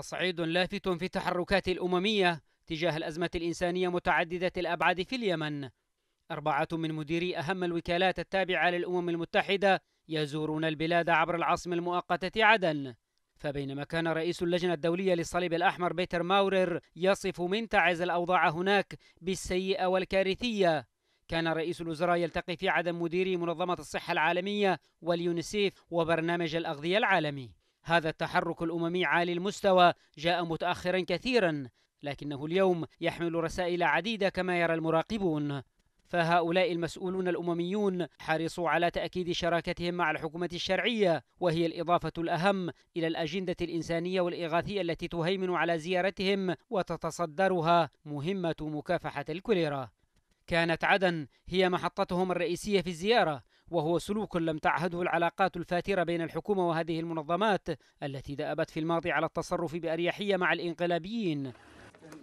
تصعيد لافت في التحركات الأممية تجاه الأزمة الإنسانية متعددة الأبعاد في اليمن أربعة من مديري أهم الوكالات التابعة للأمم المتحدة يزورون البلاد عبر العاصمة المؤقتة عدن فبينما كان رئيس اللجنة الدولية للصليب الأحمر بيتر ماورر يصف من تعز الأوضاع هناك بالسيئة والكارثية كان رئيس الوزراء يلتقي في عدن مديري منظمة الصحة العالمية واليونسيف وبرنامج الأغذية العالمي هذا التحرك الأممي عالي المستوى جاء متأخرا كثيرا لكنه اليوم يحمل رسائل عديدة كما يرى المراقبون فهؤلاء المسؤولون الأمميون حرصوا على تأكيد شراكتهم مع الحكومة الشرعية وهي الإضافة الأهم إلى الأجندة الإنسانية والإغاثية التي تهيمن على زيارتهم وتتصدرها مهمة مكافحة الكوليرا كانت عدن هي محطتهم الرئيسية في الزيارة وهو سلوك لم تعهده العلاقات الفاترة بين الحكومة وهذه المنظمات التي دأبت في الماضي على التصرف بأريحية مع الإنقلابيين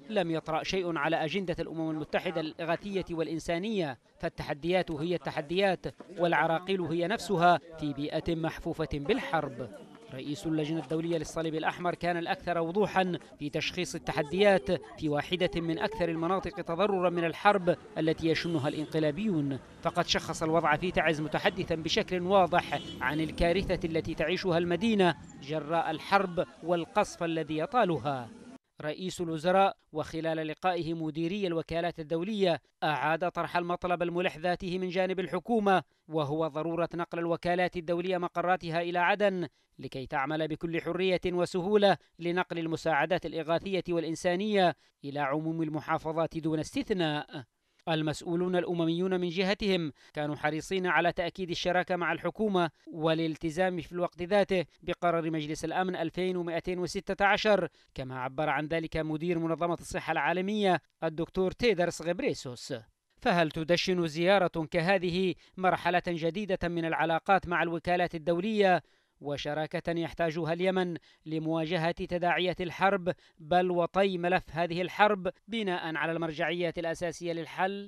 لم يطرأ شيء على أجندة الأمم المتحدة الإغاثية والإنسانية فالتحديات هي التحديات والعراقيل هي نفسها في بيئة محفوفة بالحرب رئيس اللجنة الدولية للصليب الأحمر كان الأكثر وضوحا في تشخيص التحديات في واحدة من أكثر المناطق تضررا من الحرب التي يشنها الإنقلابيون فقد شخص الوضع في تعز متحدثا بشكل واضح عن الكارثة التي تعيشها المدينة جراء الحرب والقصف الذي يطالها رئيس الوزراء وخلال لقائه مديري الوكالات الدولية أعاد طرح المطلب الملح ذاته من جانب الحكومة وهو ضرورة نقل الوكالات الدولية مقراتها إلى عدن لكي تعمل بكل حرية وسهولة لنقل المساعدات الإغاثية والإنسانية إلى عموم المحافظات دون استثناء المسؤولون الأمميون من جهتهم كانوا حريصين على تأكيد الشراكة مع الحكومة والالتزام في الوقت ذاته بقرار مجلس الأمن 2216 كما عبر عن ذلك مدير منظمة الصحة العالمية الدكتور تيدرس غبريسوس فهل تدشن زيارة كهذه مرحلة جديدة من العلاقات مع الوكالات الدولية وشراكة يحتاجها اليمن لمواجهة تداعية الحرب بل وطي ملف هذه الحرب بناء على المرجعية الأساسية للحل